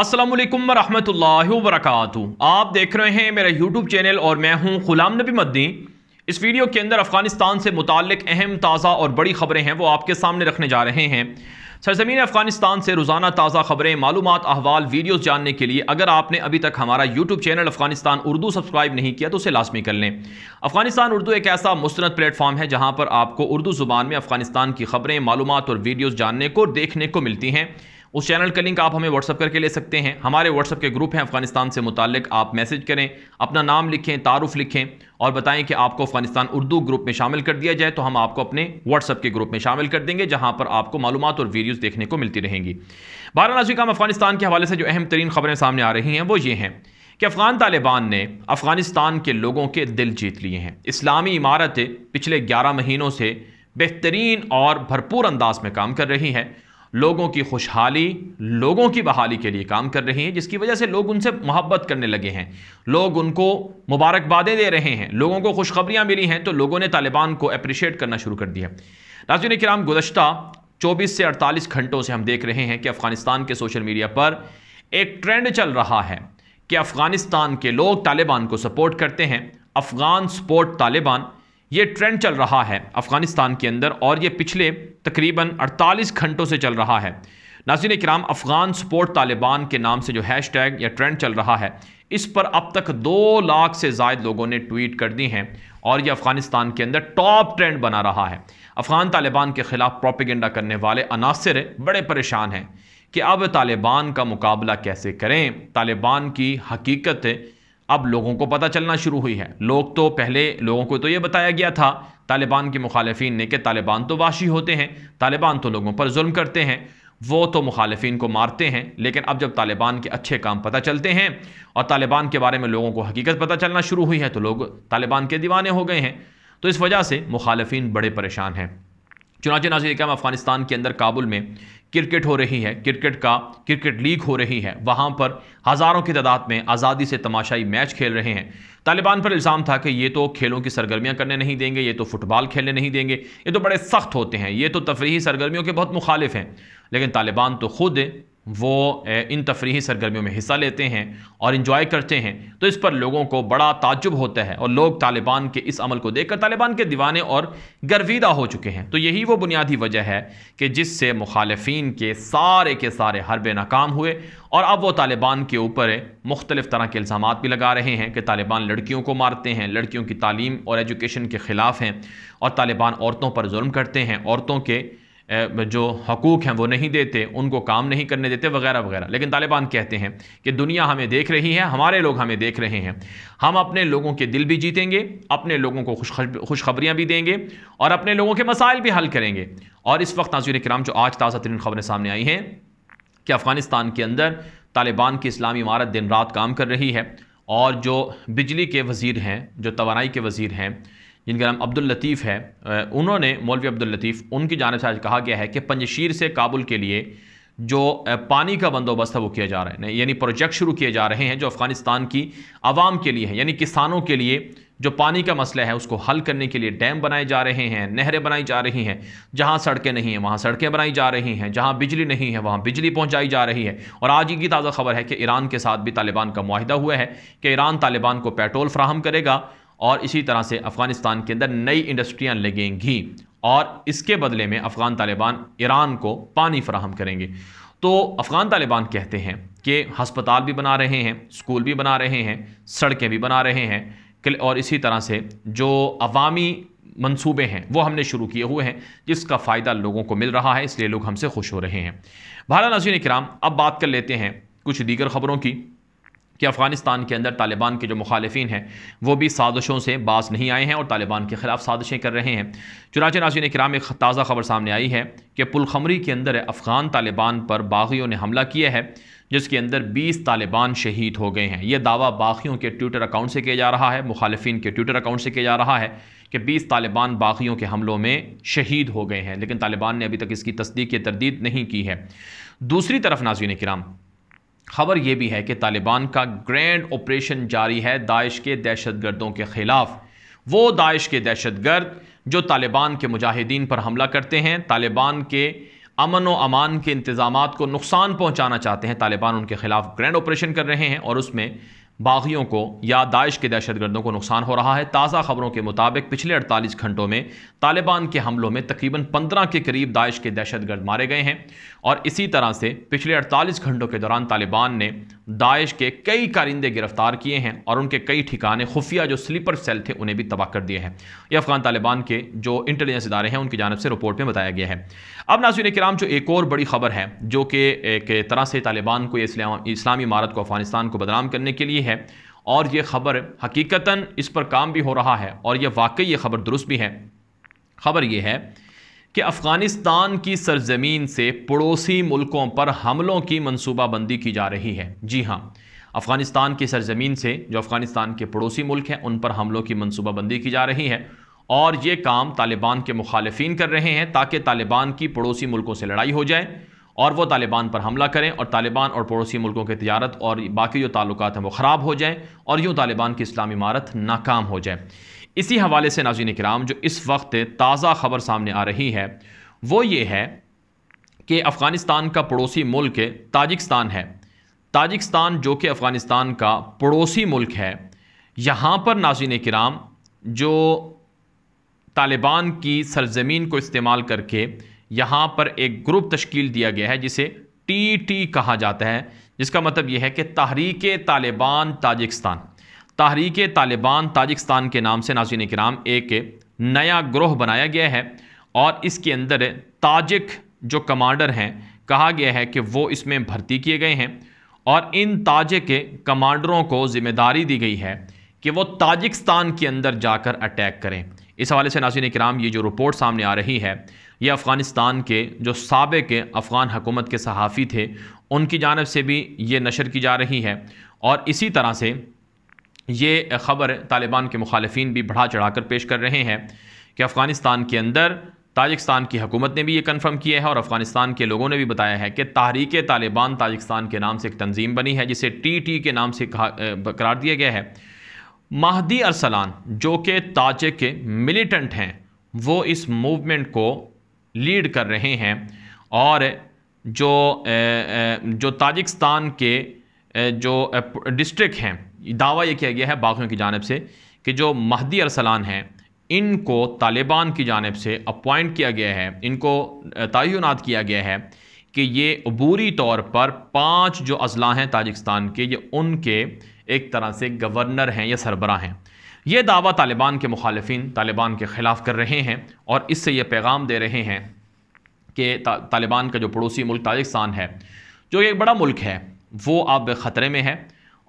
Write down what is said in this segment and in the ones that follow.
असलम वरहमल वरक आप देख रहे हैं मेरा यूट्यूब चैनल और मैं हूं गुलाम नबी मद्दी इस वीडियो के अंदर अफगानिस्तान से मुतक अहम ताज़ा और बड़ी खबरें हैं वो आपके सामने रखने जा रहे हैं सरजमीन अफगानिस्तान से रोज़ाना ताज़ा खबरें मालूम अहवाल वीडियोज़ जानने के लिए अगर आपने अभी तक हमारा YouTube channel Afghanistan Urdu subscribe नहीं किया तो उसे लाजमी कर लें अफगानिस्तान उर्दू एक ऐसा मुस्ंद प्लेटफॉर्म है जहाँ पर आपको उर्दू ज़ुबान में अफगानिस्तान की खबरें मालूम और वीडियोज़ जानने को देखने को मिलती हैं उस चैनल का लिंक आप हमें व्हाट्सअप करके ले सकते हैं हमारे व्हाट्सअप के ग्रुप हैं अफगानिस्तान से मुतल आप मैसेज करें अपना नाम लिखें तारुफ लिखें और बताएं कि आपको अफगानिस्तान उर्दू ग्रुप में शामिल कर दिया जाए तो हम आपको अपने व्हाट्सअप के ग्रुप में शामिल कर देंगे जहां पर आपको मालूम और वीडियोज़ देखने को मिलती रहेंगी बारह नाजिक हम अफगानिस्तान के हवाले से जो अहम तरीन खबरें सामने आ रही हैं वो ये हैं कि अफ़गान तालिबान ने अफ़गानिस्तान के लोगों के दिल जीत लिए हैं इस्लामी इमारतें पिछले ग्यारह महीनों से बेहतरीन और भरपूर अंदाज में काम कर रही है लोगों की खुशहाली लोगों की बहाली के लिए काम कर रही हैं जिसकी वजह से लोग उनसे मोहब्बत करने लगे हैं लोग उनको मुबारकबादें दे रहे हैं लोगों को खुशखबरियाँ मिली हैं तो लोगों ने तालिबान को अप्रिशिएट करना शुरू कर दिया नाजिन कराम गुजशत चौबीस से अड़तालीस घंटों से हम देख रहे हैं कि अफ़गानिस्तान के सोशल मीडिया पर एक ट्रेंड चल रहा है कि अफ़गानिस्तान के लोग तालिबान को सपोर्ट करते हैं अफ़गान सपोर्ट तालिबान ये ट्रेंड चल रहा है अफ़गानिस्तान के अंदर और ये पिछले तकरीबन 48 घंटों से चल रहा है नाजिन कराम अफ़गान सपोर्ट तालिबान के नाम से जो हैश टैग या ट्रेंड चल रहा है इस पर अब तक दो लाख से जायद लोगों ने ट्वीट कर दी हैं और ये अफ़गानिस्तान के अंदर टॉप ट्रेंड बना रहा है अफ़गान तालिबान के ख़िलाफ़ प्रोपिगेंडा करने वाले अनासर बड़े परेशान हैं कि अब तालिबान का मुकाबला कैसे करें तालिबान की हकीकत अब लोगों को पता चलना शुरू हुई है लोग तो पहले लोगों को तो ये बताया गया था तालिबान के मुखालफन ने कि तालिबान तो वाशी होते हैं तालिबान तो लोगों पर जुल्म करते हैं वो तो मुखालफी को मारते हैं लेकिन अब जब तालिबान के अच्छे काम पता चलते हैं और तालिबान के बारे में लोगों को हकीकत पता चलना शुरू हुई है तो लोग तालिबान के दीवाने हो गए हैं तो इस वजह से मुखालफन बड़े परेशान हैं चुनाच नाजिर अफगानिस्तान के अंदर काबुल में क्रिकेट हो रही है क्रिकेट का क्रिकेट लीग हो रही है वहाँ पर हज़ारों की तादाद में आज़ादी से तमाशाई मैच खेल रहे हैं तालिबान पर इल्ज़ाम था कि ये तो खेलों की सरगर्मियाँ करने नहीं देंगे ये तो फ़ुटबॉल खेलने नहीं देंगे ये तो बड़े सख्त होते हैं ये तो तफरी सरगर्मियों के बहुत मुखालिफ हैं लेकिन तालिबान तो खुद वो इन तफरी सरगर्मियों में हिस्सा लेते हैं और इन्जॉय करते हैं तो इस पर लोगों को बड़ा ताजुब होता है और लोग तालिबान के इस अमल को देखकर तालिबान के दीवाने और गर्विदा हो चुके हैं तो यही वो बुनियादी वजह है कि जिससे मुखालफन के सारे के सारे हरब नाकाम हुए और अब वो तालिबान के ऊपर मुख्तलिफ़ तरह के इल्ज़ाम भी लगा रहे हैं कि तालिबान लड़कियों को मारते हैं लड़कियों की तालीम और एजुकेशन के ख़िलाफ़ हैं और तालिबान औरतों पर जुल्म करते हैं औरतों के जो हकूक़ हैं वो नहीं देते उनको काम नहीं करने देते वगैरह वगैरह लेकिन तालिबान कहते हैं कि दुनिया हमें देख रही है हमारे लोग हमें देख रहे हैं हम अपने लोगों के दिल भी जीतेंगे अपने लोगों को खुशखबरियाँ भी देंगे और अपने लोगों के मसाइल भी हल करेंगे और इस वक्त नाजुर कराम जो आज ताज़ा तरीन खबरें सामने आई हैं कि अफ़गानिस्तान के अंदर तालिबान की इस्लामी इमारत दिन रात काम कर रही है और जो बिजली के वज़ी हैं जो तोानाई के वज़ी हैं जिनका नाम अब्दुल लतीफ़ है उन्होंने मौलवी अब्दुल लतीफ़ उनकी जानब से आज कहा गया है कि पंजशीर से काबुल के लिए जो पानी का बंदोबस्त है वो किया जा रहा है यानी प्रोजेक्ट शुरू किए जा रहे हैं जो अफ़गानिस्तान की आवाम के लिए है यानी किसानों के लिए जो पानी का मसला है उसको हल करने के लिए डैम बनाए जा रहे हैं नहरें बनाई जा रही हैं जहाँ सड़कें नहीं हैं वहाँ सड़कें बनाई जा रही हैं जहाँ बिजली नहीं है वहाँ बिजली पहुँचाई जा रही है और आज की ताज़ा खबर है कि ईरान के साथ भी तालिबान का माहदा हुआ है कि ईरान तालिबान को पेट्रोल फ्राहम करेगा और इसी तरह से अफ़गानिस्तान के अंदर नई इंडस्ट्रियाँ लगेंगी और इसके बदले में अफ़गान तालिबान ईरान को पानी फराहम करेंगे तो अफ़गान तालिबान कहते हैं कि हस्पताल भी बना रहे हैं स्कूल भी बना रहे हैं सड़कें भी बना रहे हैं और इसी तरह से जो अवामी मंसूबे हैं वो हमने शुरू किए हुए हैं जिसका फ़ायदा लोगों को मिल रहा है इसलिए लोग हमसे खुश हो रहे हैं भारत नजीन कराम अब बात कर लेते हैं कुछ दीगर खबरों की कि अफ़गानिस्तान के अंदर तालिबान के जो मुखालफी हैं वो भी साजिशों से बाज नहीं आए हैं और तालिबान के ख़िलाफ़ साजिशें कर रहे हैं चुनाच नाजिन कराम एक ताज़ा खबर सामने आई है कि पुलखमरी के अंदर अफ़गान तालिबान पर बागियों ने हमला किया है जिसके अंदर 20 तालिबान शहीद हो गए हैं यह दावा बागियों के ट्विटर अकाउंट से किया जा रहा है मुखालफन के ट्विटर अकाउंट से किया जा रहा है कि 20 तालिबान बागियों के हमलों में शहीद हो गए हैं लेकिन तालिबान ने अभी तक इसकी तस्दीक तरदीद नहीं की है दूसरी तरफ नाजीन कराम खबर यह भी है कि तालिबान का ग्रैंड ऑपरेशन जारी है दाइश के दहशत गर्दों के ख़िलाफ़ वो दाइश के दहशत गर्द जो तालिबान के मुजाहिदीन पर हमला करते हैं तालिबान के अमन व अमान के इंतज़ाम को नुकसान पहुँचाना चाहते हैं तालिबान उनके ख़िलाफ़ ग्रैंड ऑपरेशन कर रहे हैं और उसमें बागियों को या दाइश के दहशतगर्दों को नुकसान हो रहा है ताज़ा खबरों के मुताबिक पिछले 48 घंटों में तालिबान के हमलों में तकरीबन 15 के करीब दाइश के दहशतगर्द मारे गए हैं और इसी तरह से पिछले 48 घंटों के दौरान तालिबान ने दाइश के कई कारिंदे गिरफ्तार किए हैं और उनके कई ठिकाने खुफिया जो स्लीपर सेल थे उन्हें भी तबाह कर दिए हैं ये अफगान तालिबान के जो इंटेलिजेंस इदारे हैं उनकी जानब से रिपोर्ट में बताया गया है अब नाजिन कराम जो एक और बड़ी खबर है जो कि एक तरह से तालिबान को इस्लामी इमारत को अफगानिस्तान को बदनाम करने के लिए सही है और ये ख़बर हकीकता इस पर काम भी हो रहा है और यह वाकई ये ख़बर दुरुस्त भी है ख़बर यह है कि अफ़गानिस्तान की सरजमीन से पड़ोसी मुल्कों पर हमलों की मनसूबाबंदी की जा रही है जी हाँ अफ़गानिस्तान की सरजमीन से जो अफ़गानिस्तान के पड़ोसी मुल्क हैं उन पर हमलों की मनसूबाबंदी की जा रही है और ये काम तालिबान के मुखालफी कर रहे हैं ताकि तालिबान की पड़ोसी मुल्कों से लड़ाई हो जाए और वो तालिबान पर हमला करें और तालिबान और पड़ोसी मुल्कों के तजारत और बाकी जो ताल्लुक हैं वो ख़राब हो जाएँ और यूँ तालिबान की इस्लामी इमारत नाकाम हो जाए इसी हवाले से नाजिन कराम जो इस वक्त ताज़ा ख़बर सामने आ रही है वो ये है कि अफ़गानिस्तान का पड़ोसी मुल्क ताजिकस्तान है ताजिकस्तान जो कि अफ़गानिस्तान का पड़ोसी मुल्क है यहाँ पर नाजीन कराम जो तालिबान की सरजमीन को इस्तेमाल करके यहाँ पर एक ग्रुप तश्कील दिया गया है जिसे टी टी कहा जाता है जिसका मतलब यह है कि तहरीक तालिबान ताजिकस्तान तहरीक तालिबान ताजिकस्तान के नाम से नाजिन के नाम एक नया ग्रोह बनाया गया है और इसके अंदर ताजिक जो कमांडर हैं कहा गया है कि वो इसमें भर्ती किए गए हैं और इन ताजिक कमांडरों को जिम्मेदारी दी गई है कि वो ताजिकस्तान के अंदर जाकर अटैक करें इस हवाले से नाजिन कराम ये जो रिपोर्ट सामने आ रही है ये अफ़गानिस्तान के जो सबक के अफ़गान हकूमत के सहाफ़ी थे उनकी जानब से भी ये नशर की जा रही है और इसी तरह से ये ख़बर तालिबान के मुखालफी भी बढ़ा चढ़ा कर पेश कर रहे हैं कि अफ़गानिस्तान के अंदर ताजिकस्तान की हकूमत ने भी ये कन्फर्म किया है और अफ़गानिस्तान के लोगों ने भी बताया है कि तहरीक तालिबान ताजिकस्तान के नाम से एक तंजीम बनी है जिसे टी टी के नाम से करार दिया गया है महदी अरसलान जो कि ताजिक के मिलिटेंट हैं वो इस मूवमेंट को लीड कर रहे हैं और जो जो ताजिकस्तान के जो डिस्ट्रिक्ट हैं दावा ये किया गया है बागियों की जानब से कि जो महदी अरसलान हैं इनको तालिबान की जानब से अपॉइंट किया गया है इनको तयनत किया गया है कि ये अबूरी तौर पर पांच जो अजला हैं ताजिकस्तान के ये उनके एक तरह से गवर्नर हैं या सरबरा हैं ये दावा तालिबान के मुखालफी तालिबान के ख़िलाफ़ कर रहे हैं और इससे ये पैगाम दे रहे हैं कि ता, तालिबान का जो पड़ोसी मुल्क ताजिकस्तान है जो एक बड़ा मुल्क है वो अब ख़तरे में है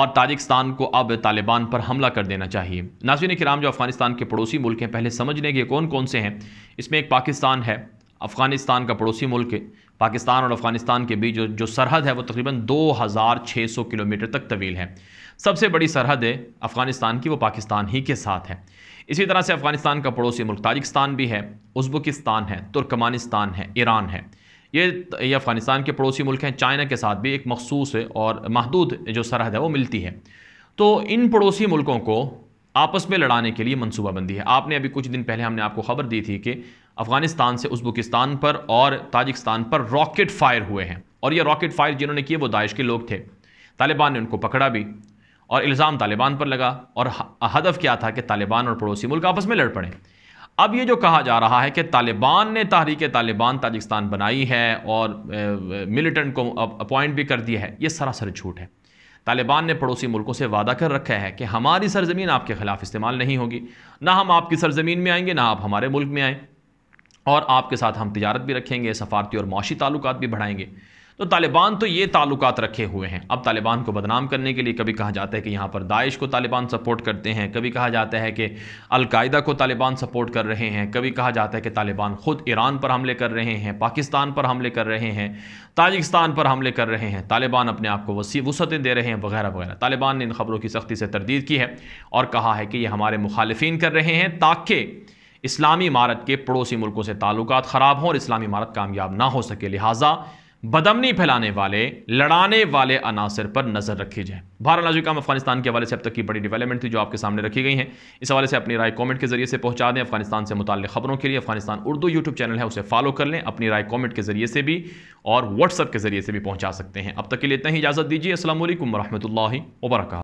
और ताजिकस्तान को अब तालिबान पर हमला कर देना चाहिए नाजिन कराम जो अफ़गानिस्तान के पड़ोसी मुल्क हैं पहले समझ लें कि कौन कौन से हैं इसमें एक पाकिस्तान है अफ़गानिस्तान का पड़ोसी मुल्क है पाकिस्तान और अफ़गानिस्तान के बीच जो जो सरहद है वो तकरीबन 2600 किलोमीटर तक तवील है सबसे बड़ी सरहद है अफ़गानिस्तान की वो पाकिस्तान ही के साथ है इसी तरह से अफ़गानिस्तान का पड़ोसी मुल्क ताजिकस्तान भी है उजबुकिस्तान है तुर्कमानिस्तान है ईरान है ये ये अफ़गानिस्तान के पड़ोसी मुल्क हैं चाइना के साथ भी एक मखसूस और महदूद जो सरहद है वो मिलती है तो इन पड़ोसी मुल्कों को आपस में लड़ाने के लिए मनसूबाबंदी है आपने अभी कुछ दिन पहले हमने आपको खबर दी थी कि अफगानिस्तान से उज्बेकिस्तान पर और ताजिकस्तान पर रॉकेट फायर हुए हैं और ये रॉकेट फायर जिन्होंने किए वो दाइश के लोग थे तालिबान ने उनको पकड़ा भी और इल्ज़ाम तालिबान पर लगा और हदफ क्या था कि तालिबान और पड़ोसी मुल्क आपस में लड़ पड़े अब ये जो कहा जा रहा है कि तालिबान ने तहरीक तालिबान ताजिकस्तान बनाई है और मिलिटेंट को अपॉइंट भी कर दिया है ये सरासर झूठ है तालिबान ने पड़ोसी मुल्कों से वादा कर रखा है कि हमारी सरजमीन आपके ख़िलाफ़ इस्तेमाल नहीं होगी ना हम आपकी सरजमीन में आएंगे ना आप हमारे मुल्क में आएँ और आपके साथ हम तजारत भी रखेंगे सफारती और माशी ताल्लुक भी बढ़ाएंगे तो तालिबान तो ये ताल्लुक रखे हुए हैं अब तालिबान को बदनाम करने के लिए कभी कहा जाता है कि यहाँ पर दाइश को तालिबान सपोर्ट करते हैं कभी कहा जाता है कि अलकायदा को तालिबान सपोर्ट कर रहे हैं कभी कहा जाता है कि तालिबान ख़ुद ईरान पर हमले कर रहे हैं पाकिस्तान पर हमले कर रहे हैं ताजिकस्तान पर हमले कर रहे हैं तालिबान अपने आप को वसी वसतें दे रहे हैं वगैरह वगैरह तालिबान ने इन खबरों की सख्ती से तरदीद की है और कहा है कि ये हमारे मुखालफी कर रहे हैं ताकि इस्लामी इमारत के पड़ोसी मुल्कों से ताल्लुक ख़राब हों और इस्लामी इमारत कामयाब ना हो सके लिहाजा बदमनी फैलाने वाले लड़ाने वाले अनासर पर नज़र रखी जाए भारत नाजुक अफगानिस्तान के हवाले से अब तक की बड़ी डेवलपमेंट थी जो आपके सामने रखी गई हैं इस हवाले से अपनी राय कमेंट के जरिए से पहुंचा दें अफगानिस्तान से मुतल खबरों के लिए अफगानिस्तान उर्दू यूट्यूब चैनल है उसे फॉलो कर लें अपनी राय कॉमेंट के जरिए से भी और व्हाट्सअप के जरिए से भी पहुँचा सकते हैं अब तक के लिए इतना ही इजाज़त दीजिए असल वरहमल वर्क